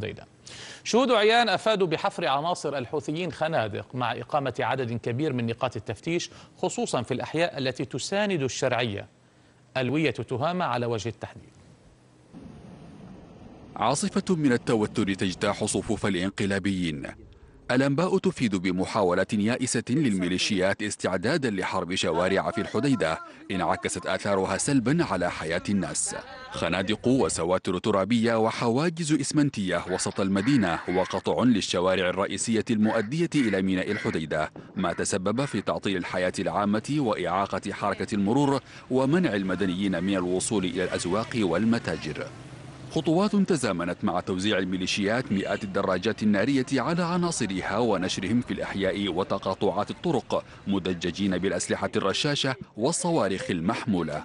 ديدا شهود عيان أفادوا بحفر عناصر الحوثيين خنادق مع إقامة عدد كبير من نقاط التفتيش خصوصا في الأحياء التي تساند الشرعية ألوية تهامة على وجه التحديد عاصفة من التوتر تجتاح صفوف الانقلابيين الأنباء تفيد بمحاولة يائسة للميليشيات استعدادا لحرب شوارع في الحديدة انعكست آثارها سلبا على حياة الناس خنادق وسواتر ترابية وحواجز إسمنتية وسط المدينة وقطع للشوارع الرئيسية المؤدية إلى ميناء الحديدة ما تسبب في تعطيل الحياة العامة وإعاقة حركة المرور ومنع المدنيين من الوصول إلى الأسواق والمتاجر خطوات تزامنت مع توزيع الميليشيات مئات الدراجات النارية على عناصرها ونشرهم في الأحياء وتقاطعات الطرق مدججين بالأسلحة الرشاشة والصواريخ المحمولة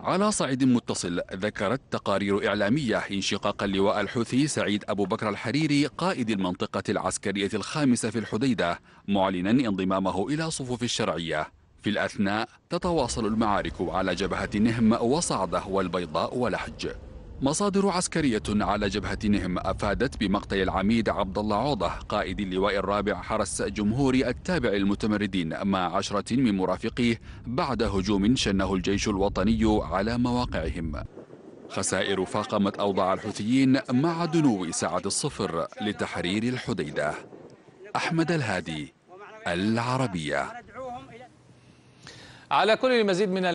على صعيد متصل ذكرت تقارير إعلامية انشقاق اللواء الحوثي سعيد أبو بكر الحريري قائد المنطقة العسكرية الخامسة في الحديدة معلنا انضمامه إلى صفوف الشرعية في الأثناء تتواصل المعارك على جبهة نهم وصعدة والبيضاء ولحج مصادر عسكرية على جبهتهم أفادت بمقتل العميد عبد الله عوضة قائد اللواء الرابع حرس جمهوري التابع للمتمردين مع عشرة من مرافقيه بعد هجوم شنه الجيش الوطني على مواقعهم خسائر فاقمت أوضاع الحوثيين مع دنو ساعة الصفر لتحرير الحديدة أحمد الهادي العربية على كل المزيد من